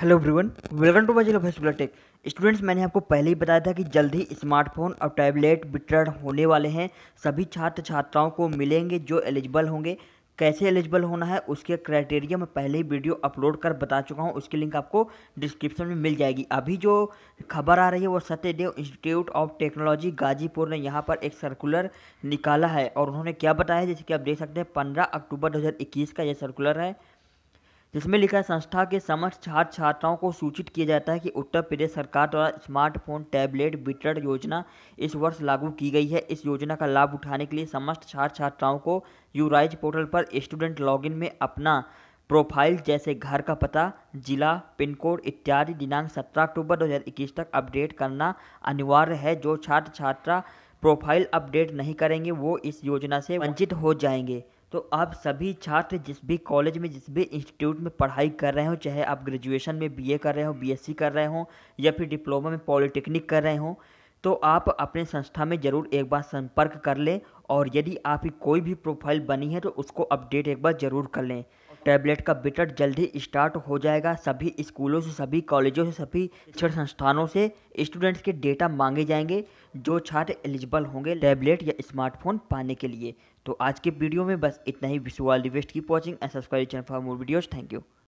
hello everyone welcome to my first tech students मैंने आपको पहले ही बताया था कि जल्द ही स्मार्टफोन और टैबलेट वितरण होने वाले हैं सभी छात्र छात्राओं को मिलेंगे जो एलिजिबल होंगे कैसे एलिजिबल होना है उसके क्राइटेरिया मैं पहले ही वीडियो अपलोड कर बता चुका हूँ उसकी लिंक आपको डिस्क्रिप्शन में मिल जाएगी अभी जो खबर आ रही है वो Satyadev institute of technology Ghazipur ने यहाँ पर एक सर्कुलर निकाला है और उन्होंने क्या बताया जैसे कि आप देख सकते हैं पंद्रह अक्टूबर दो का यह सर्कुलर है जिसमें लिखा है संस्था के समस्त छात्र छात्राओं को सूचित किया जाता है कि उत्तर प्रदेश सरकार द्वारा स्मार्टफोन टैबलेट वितरण योजना इस वर्ष लागू की गई है इस योजना का लाभ उठाने के लिए समस्त छात्र छात्राओं को यूराइज पोर्टल पर स्टूडेंट लॉगिन में अपना प्रोफाइल जैसे घर का पता जिला पिन कोड इत्यादि दिनांक 17 अक्टूबर 2021 तक अपडेट करना अनिवार्य है जो छात्र छात्रा प्रोफाइल अपडेट नहीं करेंगे वो इस योजना से वंचित हो जाएंगे तो आप सभी छात्र जिस भी कॉलेज में जिस भी इंस्टीट्यूट में पढ़ाई कर रहे हो चाहे आप ग्रेजुएशन में बीए कर रहे हो बीएससी कर रहे हो या फिर डिप्लोमा में पॉलिटेक्निक कर रहे हो तो आप अपने संस्था में ज़रूर एक बार संपर्क कर लें और यदि आपकी कोई भी प्रोफाइल बनी है तो उसको अपडेट एक बार ज़रूर कर लें टैबलेट का बिटर जल्द ही स्टार्ट हो जाएगा सभी स्कूलों से सभी कॉलेजों से सभी शिक्षण संस्थानों से स्टूडेंट्स के डेटा मांगे जाएंगे जो छात्र एलिजिबल होंगे टैबलेट या स्मार्टफोन पाने के लिए तो आज के वीडियो में बस इतना ही विशुअल रिवेस्ट की watching and subscribe channel for more videos thank you